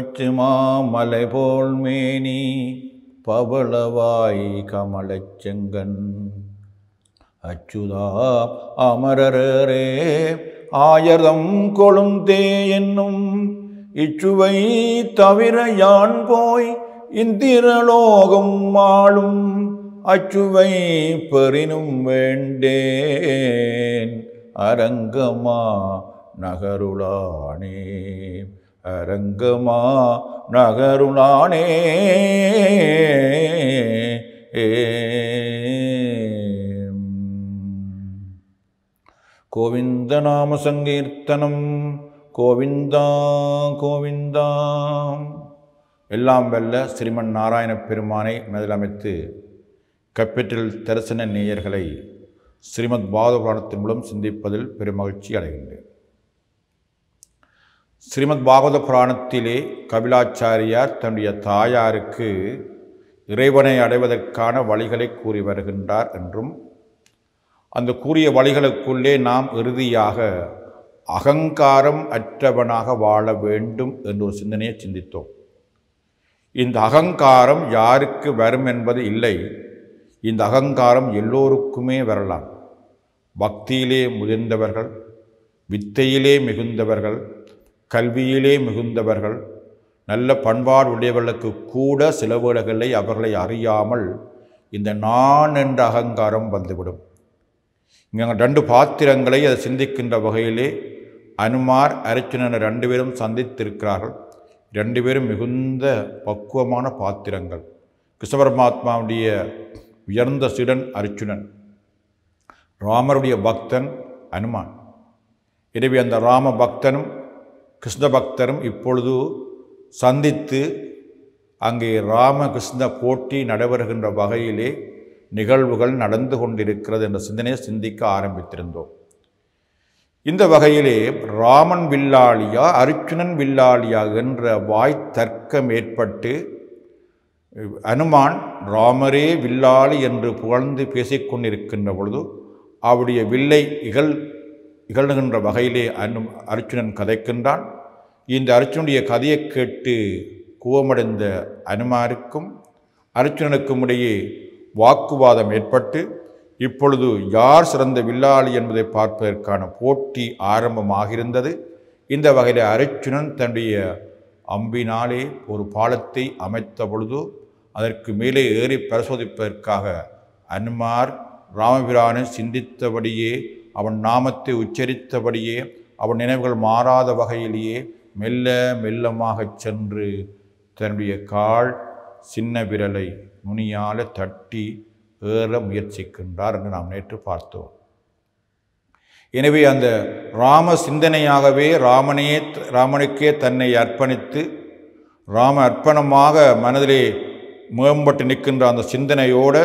பச்சுமாமலை போல் மேனி பவளவாய் கமலச்செங்கன் அச்சுதா அமரரே ஆயதம் கொழுந்தே என்னும் இச்சுவை தவிர யான் போய் இந்திரலோகம் ஆளும் அச்சுவை பெறினும் வேண்டேன் அரங்கமா நகருளானே அரங்கமா நகருணானே கோவிந்த நாம சங்கீர்த்தனம் கோவிந்தா கோவிந்தா எல்லாம் வெல்ல ஸ்ரீமன் நாராயண பெருமானை மதிலமைத்து கப்பிட்டல் தரிசன நேயர்களை ஸ்ரீமத் பாதபுராணத்தின் மூலம் சிந்திப்பதில் பெருமகிழ்ச்சி அடைகின்றேன் ஸ்ரீமத் பாகவத புராணத்திலே கபிலாச்சாரியார் தன்னுடைய தாயாருக்கு இறைவனை அடைவதற்கான வழிகளை கூறி வருகின்றார் என்றும் அந்த கூறிய வழிகளுக்குள்ளே நாம் இறுதியாக அகங்காரம் அற்றவனாக வாழ வேண்டும் என்ற ஒரு சிந்தனையை சிந்தித்தோம் இந்த அகங்காரம் யாருக்கு வரும் என்பது இல்லை இந்த அகங்காரம் எல்லோருக்குமே வரலாம் பக்தியிலே முதிர்ந்தவர்கள் வித்தையிலே மிகுந்தவர்கள் கல்வியிலே மிகுந்தவர்கள் நல்ல பண்பாடு உடையவர்களுக்கு கூட சில வேளைகளை அவர்களை அறியாமல் இந்த நான் என்ற அகங்காரம் வந்துவிடும் இங்கே ரெண்டு பாத்திரங்களை அதை சிந்திக்கின்ற வகையிலே அனுமார் அரிச்சனர் ரெண்டு பேரும் சந்தித்திருக்கிறார்கள் ரெண்டு பேரும் மிகுந்த பக்குவமான பாத்திரங்கள் கிருஷ்ணபரமாத்மாவுடைய உயர்ந்த சிடன் அர்ச்சுனன் ராமருடைய பக்தன் அனுமான் எனவே அந்த ராம பக்தனும் கிருஷ்ண பக்தரும் இப்பொழுது சந்தித்து அங்கே ராமகிருஷ்ண போட்டி நடைபெறுகின்ற வகையிலே நிகழ்வுகள் நடந்து கொண்டிருக்கிறது என்ற சிந்தனையை சிந்திக்க ஆரம்பித்திருந்தோம் இந்த வகையிலே ராமன் வில்லாளியா அர்ஜுனன் வில்லாளியா என்ற வாய் தர்க்கம் ஏற்பட்டு அனுமான் ராமரே வில்லாளி என்று புகழ்ந்து பேசிக்கொண்டிருக்கின்ற பொழுது அவருடைய வில்லை இகழ் இகழ்கின்ற வகையிலே அனு அர்ஜுனன் கதைக்கின்றான் இந்த அர்ஜுனுடைய கதையை கேட்டு கோபமடைந்த அனுமாருக்கும் அர்ஜுனனுக்கும் இடையே வாக்குவாதம் ஏற்பட்டு இப்பொழுது யார் சிறந்த வில்லாளி என்பதை பார்ப்பதற்கான போட்டி ஆரம்பமாகியிருந்தது இந்த வகையில் அர்ஜுனன் தன்னுடைய அம்பினாலே ஒரு பாலத்தை அமைத்த பொழுது அதற்கு மேலே ஏறி பரிசோதிப்பதற்காக அன்மார் ராமபிரானை சிந்தித்தபடியே அவன் நாமத்தை உச்சரித்தபடியே அவன் நினைவுகள் மாறாத வகையிலேயே மெல்ல மெல்லமாகச் சென்று தன்னுடைய கால் சின்ன விரலை நுனியால் தட்டி ஏற முயற்சிக்கின்றார் என்று நாம் நேற்று பார்த்தோம் எனவே அந்த ராம சிந்தனையாகவே ராமனையே ராமனுக்கே தன்னை அர்ப்பணித்து ராம அர்ப்பணமாக மனதிலே மேம்பட்டு நிற்கின்ற அந்த சிந்தனையோடு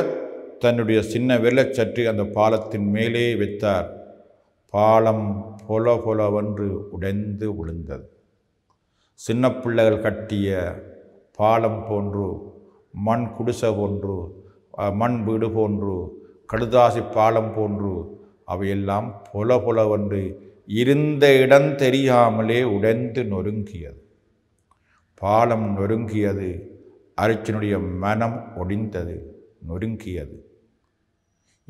தன்னுடைய சின்ன விரலை சற்று அந்த பாலத்தின் மேலே வைத்தார் பாலம் பொல பொலவென்று உடைந்து விழுந்தது சின்ன பிள்ளைகள் கட்டிய பாலம் போன்று மண் குடிசை போன்று மண் வீடு போன்று கடுதாசி பாலம் போன்று அவையெல்லாம் பொல பொலவென்று இருந்த இடம் தெரியாமலே உடைந்து நொறுங்கியது பாலம் நொறுங்கியது அரிச்சனுடைய மனம் ஒடிந்தது நொறுங்கியது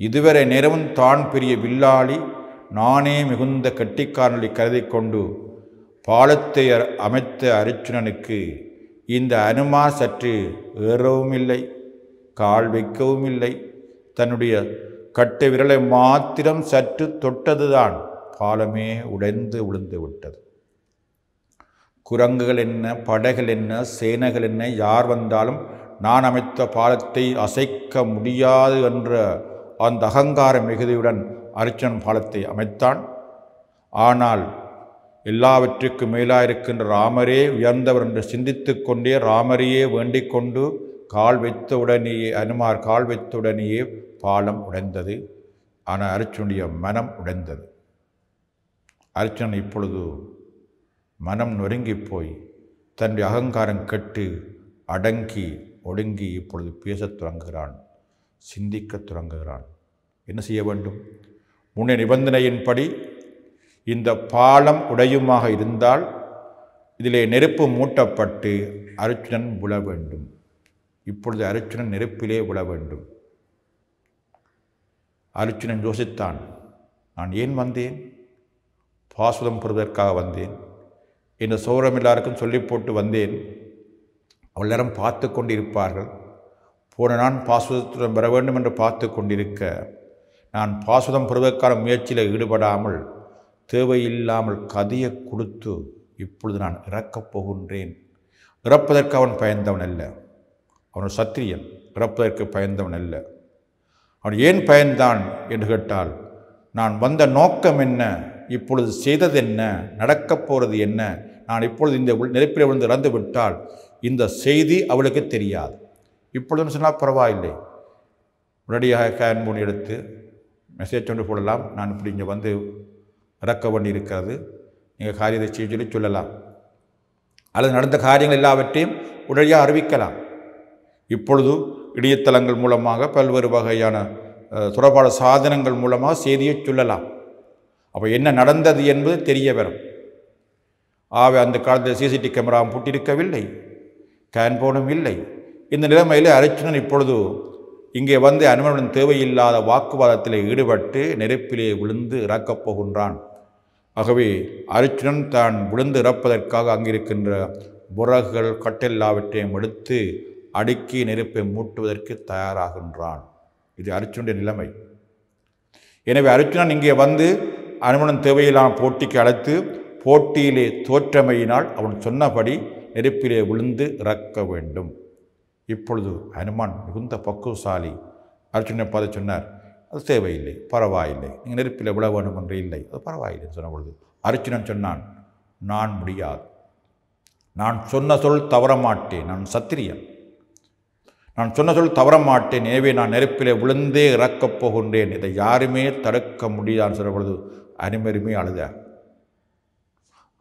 இதுவரை நிறவும் தான் பெரிய வில்லாளி நானே மிகுந்த கெட்டிக்காரனை கருதி கொண்டு பாலத்தை அமைத்த அர்ஜுனனுக்கு இந்த அனுமா சற்று ஏறவும் இல்லை கால் வைக்கவும் இல்லை தன்னுடைய கட்டு விரலை மாத்திரம் சற்று தொட்டதுதான் பாலமே உடைந்து உழுந்து விட்டது குரங்குகள் என்ன படைகள் என்ன சேனைகள் என்ன யார் வந்தாலும் நான் அமைத்த பாலத்தை அசைக்க முடியாது என்ற அந்த அகங்கார மிகுதியுடன் அர்ச்சன் பாலத்தை அமைத்தான் ஆனால் எல்லாவற்றுக்கும் மேலாயிருக்கின்ற ராமரே உயர்ந்தவர் என்று சிந்தித்து கொண்டே ராமரையே வேண்டிக் கொண்டு கால் வைத்தவுடனேயே அனுமார் கால் வைத்தவுடனேயே பாலம் உடைந்தது ஆனால் அர்ச்சனுடைய மனம் உடைந்தது அர்ச்சன் இப்பொழுது மனம் நொறுங்கி போய் தன்னுடைய அகங்காரம் கெட்டு அடங்கி ஒடுங்கி இப்பொழுது பேசத் தொடங்குகிறான் சிந்திக்கத் தொடங்குகிறான் என்ன செய்ய வேண்டும் முன்னே நிபந்தனையின்படி இந்த பாலம் உடையுமாக இருந்தால் இதிலே நெருப்பு மூட்டப்பட்டு அருச்சுனன் விழ வேண்டும் இப்பொழுது அர்ச்சுனன் நெருப்பிலே விழ வேண்டும் அருச்சுனன் யோசித்தான் நான் ஏன் வந்தேன் பாசுதம் பெறுவதற்காக வந்தேன் இந்த சோரம் எல்லாருக்கும் சொல்லி போட்டு வந்தேன் அவளரும் பார்த்து கொண்டிருப்பார்கள் போன நான் பாசுதத்துடன் பெற வேண்டும் என்று பார்த்து கொண்டிருக்க நான் பாசுதம் பருவக்கார முயற்சியில் ஈடுபடாமல் தேவையில்லாமல் கதையை கொடுத்து இப்பொழுது நான் இறக்கப் போகின்றேன் இறப்பதற்கு அவன் பயந்தவன் அல்ல அவன் சத்திரியன் இறப்பதற்கு பயந்தவன் அல்ல அவன் ஏன் பயந்தான் என்று கேட்டால் நான் வந்த நோக்கம் என்ன இப்பொழுது செய்தது என்ன நடக்கப் போகிறது என்ன நான் இப்பொழுது இந்த நெருப்பில் விழுந்து இறந்து விட்டால் இந்த செய்தி அவளுக்கு தெரியாது இப்பொழுதுன்னு சொன்னால் பரவாயில்லை உடனடியாக கேன்போன் எடுத்து மெசேஜ் ஒன்று போடலாம் நான் இப்படி இங்கே வந்து இறக்க வேண்டி இருக்கிறது நீங்கள் காரியத்தை செய்ய சொல்லி சொல்லலாம் அல்லது நடந்த காரியங்கள் எல்லாவற்றையும் உடனடியாக அறிவிக்கலாம் இப்பொழுது இணையத்தளங்கள் மூலமாக பல்வேறு வகையான தொடர்பான சாதனங்கள் மூலமாக செய்தியை சொல்லலாம் அப்போ என்ன நடந்தது என்பது தெரிய வரும் ஆக அந்த காலத்தில் சிசிடி கேமரா கேன் கேன்போனும் இல்லை இந்த நிலைமையில் அர்ச்சுனன் இப்பொழுது இங்கே வந்து அனுமனுடன் தேவையில்லாத வாக்குவாதத்தில் ஈடுபட்டு நெருப்பிலே விழுந்து இறக்கப் போகின்றான் ஆகவே அர்ஜுனன் தான் விழுந்து இறப்பதற்காக அங்கிருக்கின்ற புறகுகள் கட்டெல்லாவற்றையும் எடுத்து அடுக்கி நெருப்பை மூட்டுவதற்கு தயாராகின்றான் இது அர்ஜுனுடைய நிலைமை எனவே அர்ஜுனன் இங்கே வந்து அனுமனன் தேவையில்லாமல் போட்டிக்கு அழைத்து போட்டியிலே தோற்றமையினால் அவன் சொன்னபடி நெருப்பிலே விழுந்து இறக்க வேண்டும் இப்பொழுது ஹனுமான் மிகுந்த பக்குவசாலி அர்ஜுனை பார்த்து சொன்னார் அது தேவையில்லை பரவாயில்லை நீங்கள் நெருப்பில் விழ வேண்டும் என்று இல்லை அது பரவாயில்லைன்னு சொன்ன பொழுது அர்ஜுனன் சொன்னான் நான் முடியாது நான் சொன்ன சொல் தவற மாட்டேன் நான் சத்திரியன் நான் சொன்ன சொல் தவற மாட்டேன் எனவே நான் நெருப்பிலே விழுந்தே இறக்கப் போகின்றேன் இதை யாருமே தடுக்க முடியாதுன்னு சொன்ன பொழுது அனுமருமே அழுத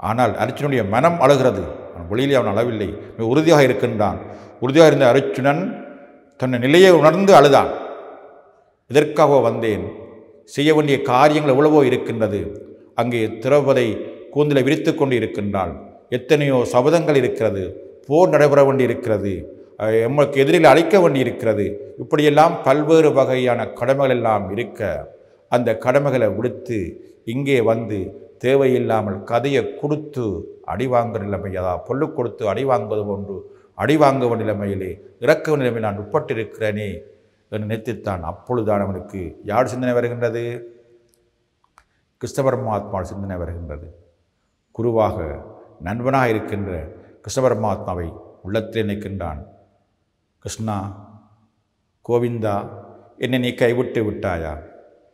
ஆனால் அர்ச்சுனுடைய மனம் அழுகிறது அவன் வெளியிலே அவன் அளவில்லை உறுதியாக இருக்கின்றான் உறுதியாக இருந்த அர்ச்சுனன் தன்னை நிலையை உணர்ந்து அழுதான் இதற்காக வந்தேன் செய்ய வேண்டிய காரியங்கள் எவ்வளவோ இருக்கின்றது அங்கே திரௌபதை கூந்தலை விரித்து கொண்டு இருக்கின்றாள் எத்தனையோ சபதங்கள் இருக்கிறது போர் நடைபெற வேண்டி இருக்கிறது எம்மளுக்கு எதிரில் அழைக்க இருக்கிறது இப்படியெல்லாம் பல்வேறு வகையான கடமைகள் எல்லாம் இருக்க அந்த கடமைகளை விடுத்து இங்கே வந்து தேவையில்லாமல் கதையை கொடுத்து அடி அடிவாங்குற நிலைமையதா பொல்லு கொடுத்து அடி போன்று ஒன்று வாங்குவ நிலைமையிலே இறக்க நிலைமையில் நான் உட்பட்டிருக்கிறேனே என்று நினைத்துத்தான் அப்பொழுதுதான் அவனுக்கு யார் சிந்தனை வருகின்றது கிருஷ்ணபரமாத்மாவில் சிந்தனை வருகின்றது குருவாக நண்பனாக இருக்கின்ற கிருஷ்ணபரமாத்மாவை உள்ளத்தில் நிற்கின்றான் கிருஷ்ணா கோவிந்தா என்னை நீ கைவிட்டு விட்டாயா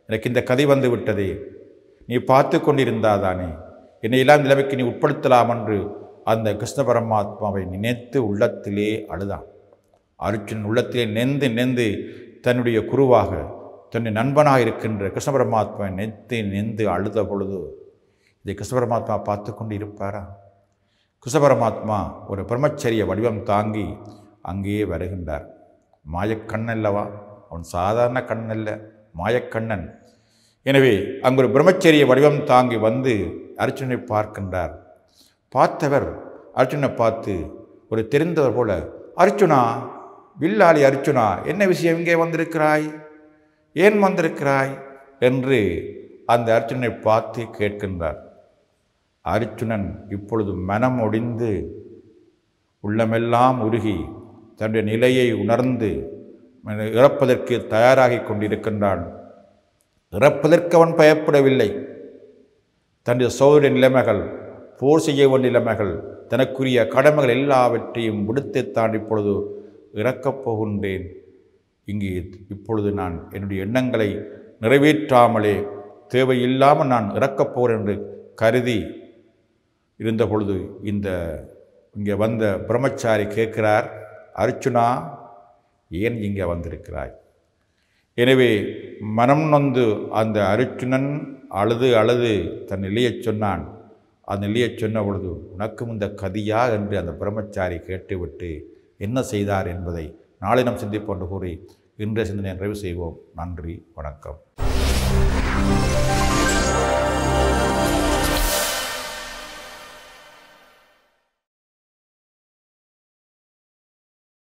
எனக்கு இந்த கதை வந்து விட்டதே நீ பார்த்து கொண்டிருந்தாதானே என்னை எல்லாம் நிலைமைக்கு நீ உட்படுத்தலாம் என்று அந்த கிருஷ்ண பரமாத்மாவை நினைத்து உள்ளத்திலே அழுதான் அர்ஜுன் உள்ளத்திலே நெந்து நெந்து தன்னுடைய குருவாக தன்னுடைய நண்பனாக இருக்கின்ற கிருஷ்ண பரமாத்மாவை நினைத்து நெந்து அழுத பொழுது இதை கிருஷ்ண பரமாத்மா பார்த்து கொண்டு இருப்பாரா கிருஷ்ண பரமாத்மா ஒரு பிரம்மச்சரிய வடிவம் தாங்கி அங்கேயே வருகின்றார் மாயக்கண்ணல்லவா அவன் சாதாரண கண்ணல்ல மாயக்கண்ணன் எனவே அங்கு ஒரு பிரம்மச்சரிய வடிவம் தாங்கி வந்து அர்ச்சனை பார்க்கின்றார் பார்த்தவர் அர்ஜுனை பார்த்து ஒரு தெரிந்தவர் போல அர்ஜுனா வில்லாளி அர்ஜுனா என்ன விஷயம் இங்கே வந்திருக்கிறாய் ஏன் வந்திருக்கிறாய் என்று அந்த அர்ச்சனை பார்த்து கேட்கின்றார் அர்ஜுனன் இப்பொழுது மனம் ஒடிந்து உள்ளமெல்லாம் உருகி தன்னுடைய நிலையை உணர்ந்து இறப்பதற்கு தயாராகி கொண்டிருக்கின்றான் இறப்பதற்கு அவன் பயப்படவில்லை தன்னுடைய சோதரிய நிலைமைகள் போர் செய்ய வேண்டிய நிலைமைகள் தனக்குரிய கடமைகள் எல்லாவற்றையும் தான் இப்பொழுது இறக்கப் போகின்றேன் இங்கே இப்பொழுது நான் என்னுடைய எண்ணங்களை நிறைவேற்றாமலே தேவையில்லாமல் நான் இறக்கப் போகிறேன் என்று கருதி இருந்த பொழுது இந்த இங்கே வந்த பிரம்மச்சாரி கேட்கிறார் அர்ச்சுனா ஏன் இங்கே வந்திருக்கிறாய் எனவே மனம் நொந்து அந்த அருச்சுனன் அழுது அழுது தன் நிலையச் சொன்னான் அந்த நிலையச் சொன்ன பொழுது உனக்கும் இந்த கதியா என்று அந்த பிரம்மச்சாரி கேட்டுவிட்டு என்ன செய்தார் என்பதை நாளை நாம் சிந்திப்போம் என்று கூறி இன்றைய சிந்தனை நிறைவு செய்வோம் நன்றி வணக்கம்